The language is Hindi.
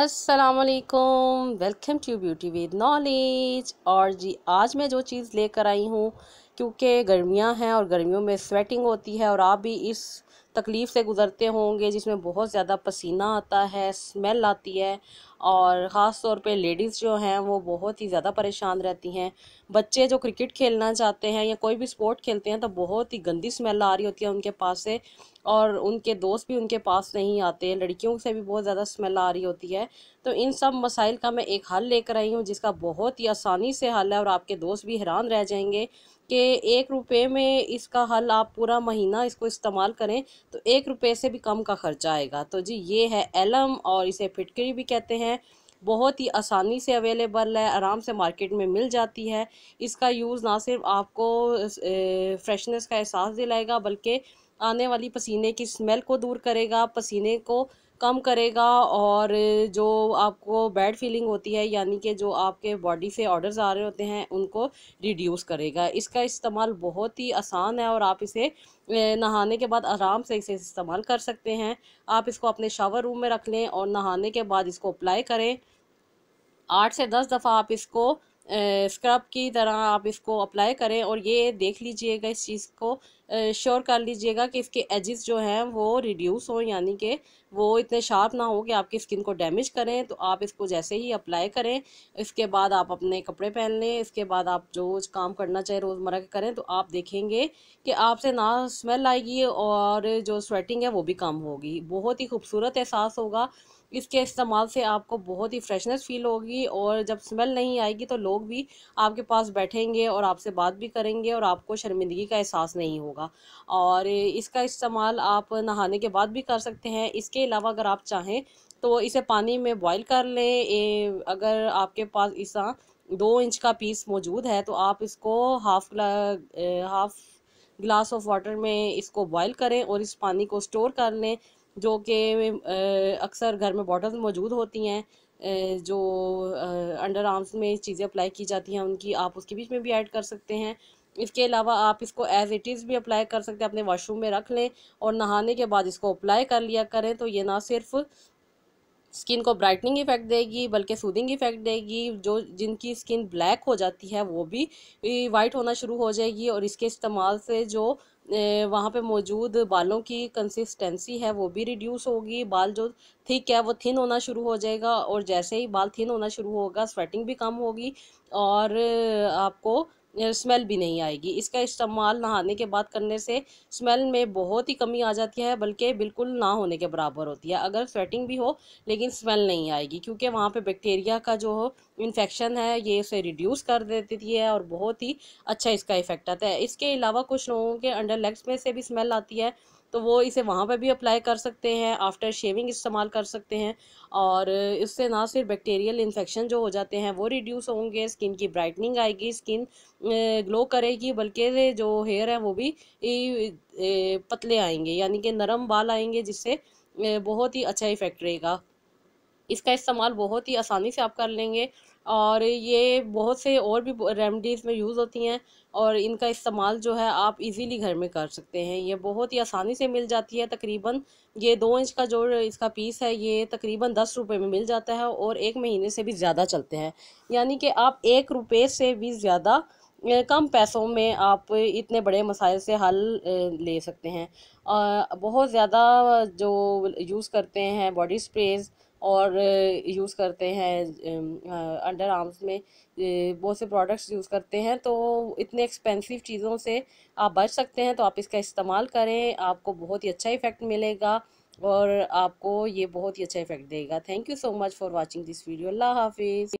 असलकुम welcome to beauty with knowledge और जी आज मैं जो चीज़ लेकर आई हूँ क्योंकि गर्मियाँ हैं और गर्मियों में स्वेटिंग होती है और आप भी इस तकलीफ़ से गुज़रते होंगे जिसमें बहुत ज़्यादा पसीना आता है स्मेल आती है और ख़ास तौर पे लेडीज़ जो हैं वो बहुत ही ज़्यादा परेशान रहती हैं बच्चे जो क्रिकेट खेलना चाहते हैं या कोई भी स्पोर्ट खेलते हैं तो बहुत ही गंदी स्मेल आ रही होती है उनके पास से और उनके दोस्त भी उनके पास नहीं आते लड़कियों से भी बहुत ज़्यादा स्मेल आ रही होती है तो इन सब मसाइल का मैं एक हल लेकर आई हूँ जिसका बहुत ही आसानी से हल है और आपके दोस्त भी हैरान रह जाएंगे कि एक रुपये में इसका हल आप पूरा महीना इसको इस्तेमाल करें तो एक रुपये से भी कम का खर्चा आएगा तो जी ये है एलम और इसे फिटकरी भी कहते हैं बहुत ही आसानी से अवेलेबल है आराम से मार्केट में मिल जाती है इसका यूज़ ना सिर्फ आपको फ्रेशनेस का एहसास दिलाएगा बल्कि आने वाली पसीने की स्मेल को दूर करेगा पसीने को कम करेगा और जो आपको बैड फीलिंग होती है यानी कि जो आपके बॉडी से ऑर्डर्स आ रहे होते हैं उनको रिड्यूस करेगा इसका इस्तेमाल बहुत ही आसान है और आप इसे नहाने के बाद आराम से इसे इस्तेमाल कर सकते हैं आप इसको अपने शावर रूम में रख लें और नहाने के बाद इसको अप्लाई करें आठ से दस दफ़ा आप इसको स्क्रब की तरह आप इसको अप्लाई करें और ये देख लीजिएगा इस चीज़ को श्योर कर लीजिएगा कि इसके एजेस जो हैं वो रिड्यूस हो यानी कि वो इतने शार्प ना हो कि आपकी स्किन को डैमेज करें तो आप इसको जैसे ही अप्लाई करें इसके बाद आप अपने कपड़े पहन लें इसके बाद आप जो काम करना चाहे रोज़मर्रा के करें तो आप देखेंगे कि आपसे ना स्मेल आएगी और जो स्वेटिंग है वो भी कम होगी बहुत ही खूबसूरत एहसास होगा इसके इस्तेमाल से आपको बहुत ही फ्रेशनेस फील होगी और जब स्मेल नहीं आएगी तो लोग भी आपके पास बैठेंगे और आपसे बात भी करेंगे और आपको शर्मिंदगी का एहसास नहीं होगा और इसका इस्तेमाल आप नहाने के बाद भी कर सकते हैं इसके अलावा अगर आप चाहें तो इसे पानी में बॉईल कर लें अगर आपके पास इसा दो इंच का पीस मौजूद है तो आप इसको half half glass of water में इसको बॉईल करें और इस पानी को स्टोर कर लें जो कि अक्सर घर में बॉटल्स मौजूद होती हैं जो अंडर आर्म्स में चीज़ें अप्लाई की जाती हैं उनकी आप उसके बीच में भी ऐड कर सकते हैं इसके अलावा आप इसको एज़ इट इज़ भी अप्लाई कर सकते हैं अपने वाशरूम में रख लें और नहाने के बाद इसको अप्लाई कर लिया करें तो ये ना सिर्फ़ स्किन को ब्राइटनिंग इफेक्ट देगी बल्कि सूदिंग इफेक्ट देगी जो जिनकी स्किन ब्लैक हो जाती है वो भी वाइट होना शुरू हो जाएगी और इसके इस्तेमाल से जो वहाँ पे मौजूद बालों की कंसिस्टेंसी है वो भी रिड्यूस होगी बाल जो थिक है वो थिन होना शुरू हो जाएगा और जैसे ही बाल थिन होना शुरू होगा स्वेटिंग भी कम होगी और आपको स्मेल भी नहीं आएगी इसका इस्तेमाल नहाने के बाद करने से स्मेल में बहुत ही कमी आ जाती है बल्कि बिल्कुल ना होने के बराबर होती है अगर स्वेटिंग भी हो लेकिन स्मेल नहीं आएगी क्योंकि वहाँ पे बैक्टीरिया का जो हो इन्फेक्शन है ये उसे रिड्यूस कर देती है और बहुत ही अच्छा इसका इफेक्ट आता है इसके अलावा कुछ लोगों के अंडर लेग्स में से भी स्मेल आती है तो वो इसे वहाँ पर भी अप्लाई कर सकते हैं आफ्टर शेविंग इस्तेमाल कर सकते हैं और इससे ना सिर्फ बैक्टीरियल इन्फेक्शन जो हो जाते हैं वो रिड्यूस होंगे स्किन की ब्राइटनिंग आएगी स्किन ग्लो करेगी बल्कि जो हेयर है वो भी पतले आएंगे यानी कि नरम बाल आएंगे जिससे बहुत ही अच्छा इफेक्ट रहेगा इसका इस्तेमाल बहुत ही आसानी से आप कर लेंगे और ये बहुत से और भी रेमडीज़ में यूज़ होती हैं और इनका इस्तेमाल जो है आप इजीली घर में कर सकते हैं ये बहुत ही आसानी से मिल जाती है तकरीबन ये दो इंच का जो इसका पीस है ये तकरीबन दस रुपये में मिल जाता है और एक महीने से भी ज़्यादा चलते हैं यानी कि आप एक रुपये से भी ज़्यादा कम पैसों में आप इतने बड़े मसाइल से हल ले सकते हैं बहुत ज़्यादा जो यूज़ करते हैं बॉडी स्प्रेज और यूज़ करते हैं अंडर आर्म्स में बहुत से प्रोडक्ट्स यूज़ करते हैं तो इतने एक्सपेंसिव चीज़ों से आप बच सकते हैं तो आप इसका इस्तेमाल करें आपको बहुत ही अच्छा इफ़ेक्ट मिलेगा और आपको ये बहुत ही अच्छा इफ़ेक्ट देगा thank you so much for watching this video अल्लाह हाफिज़